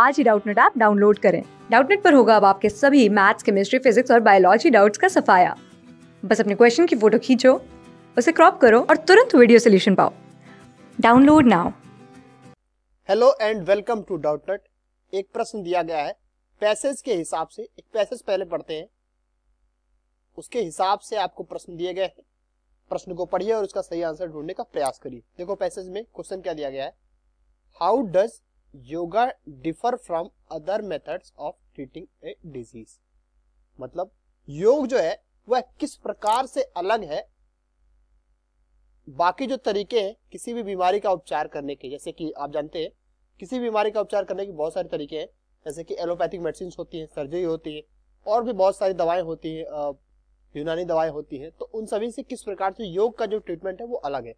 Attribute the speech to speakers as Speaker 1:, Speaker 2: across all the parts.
Speaker 1: आज ही Doubtnut app download करें डाउटनेट पर होगा अब आपके सभी मैथ्स केमिस्ट्री फिजिक्स और बायोलॉजी डाउट्स का सफाया बस अपने क्वेश्चन की फोटो खींचो उसे क्रॉप करो और तुरंत वीडियो सोल्यूशन पाओ download now
Speaker 2: hello and welcome to Doubtnut एक प्रश्न दिया गया है पैसेज के हिसाब से एक पैसेज पहले पढ़ते हैं उसके हिसाब से आपको प्रश्न दिए गए हैं प्रश्न को पढ़िए और उसका सही आंसर ढूंढने का प्रयास करिए देखो पैसेज में क्वेश्चन क्या दिया गया है how does yoga differ from other methods of treating a disease मतलब योग जो है वह किस प्रकार से अलग है बाकी जो तरीके हैं किसी भी बीमारी का उपचार करने के जैसे कि आप जानते हैं किसी बीमारी का उपचार करने के बहुत सारे तरीके हैं जैसे कि एलोपैथिक मेडिसिन होती है सर्जरी होती है और भी बहुत सारी दवाएं होती हैं यूनानी दवाएं होती हैं तो उन सभी से किस प्रकार से योग का जो ट्रीटमेंट है वो अलग है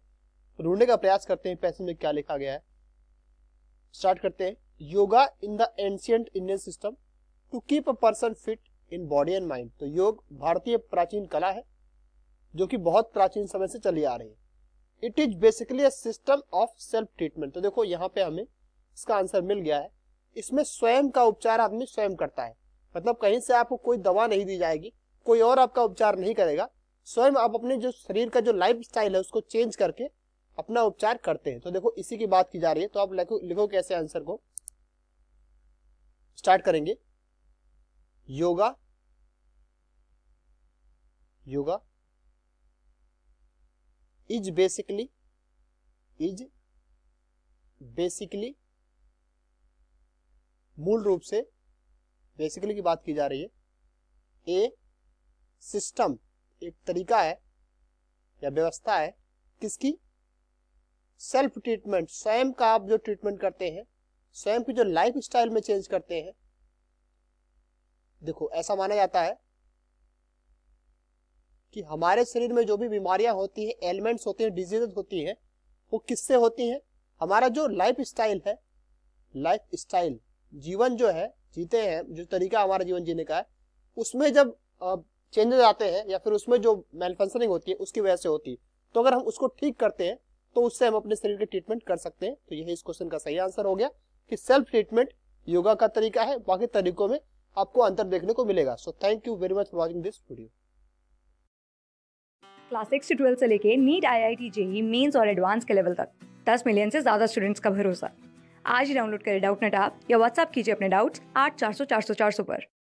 Speaker 2: ढूंढने का प्रयास करते हैं पैसे में क्या लिखा गया है स्टार्ट करते हैं yoga in the ancient Indian system to keep a person fit in body and mind तो योग भारतीय प्राचीन कला है जो कि बहुत प्राचीन समय से चली आ रही है it is basically a system of self treatment तो देखो यहाँ पे हमें इसका आंसर मिल गया है इसमें स्वयं का उपचार आदमी स्वयं करता है मतलब कहीं से आपको कोई दवा नहीं दी जाएगी कोई और आपका उपचार नहीं करेगा स्वयं आप अपने जो शरीर का जो लाइफ स्टाइल है उसको चेंज करके अपना उपचार करते हैं तो देखो इसी की बात की जा रही है तो आप लिखो लिखो कैसे आंसर को स्टार्ट करेंगे yoga yoga is basically is basically मूल रूप से बेसिकली की बात की जा रही है ए सिस्टम एक तरीका है या व्यवस्था है किसकी सेल्फ ट्रीटमेंट स्वयं का आप जो ट्रीटमेंट करते हैं स्वयं की जो लाइफ स्टाइल में चेंज करते हैं देखो ऐसा माना जाता है कि हमारे शरीर में जो भी बीमारियां होती है एलिमेंट्स होते हैं डिजीजेज होती हैं वो किससे होती हैं हमारा जो लाइफ स्टाइल है लाइफ स्टाइल जीवन जो है जीते हैं जो तरीका हमारा जीवन जीने का है उसमें जब चेंजेस आते हैं या फिर उसमें जो मैनुफेक्चरिंग होती है उसकी वजह से होती है तो अगर हम उसको ठीक करते हैं तो उससे हम अपने शरीर के ट्रीटमेंट कर सकते हैं तो यही इस क्वेश्चन का सही आंसर हो गया कि सेल्फ ट्रीटमेंट योगा का तरीका है बाकी तरीकों में आपको अंतर देखने को मिलेगा so thank you very much for watching this video
Speaker 1: class six से ट्वेल्थ से लेके NEET I I T JE mains और एडवांस के लेवल तक दस मिलियन से ज्यादा स्टूडेंट्स का भरोसा आज ही डाउनलोड करें डाउट नेट आप या व्हाट्सअप कीजिए अपने डाउट्स आठ चार सौ चार सौ चार सौ पर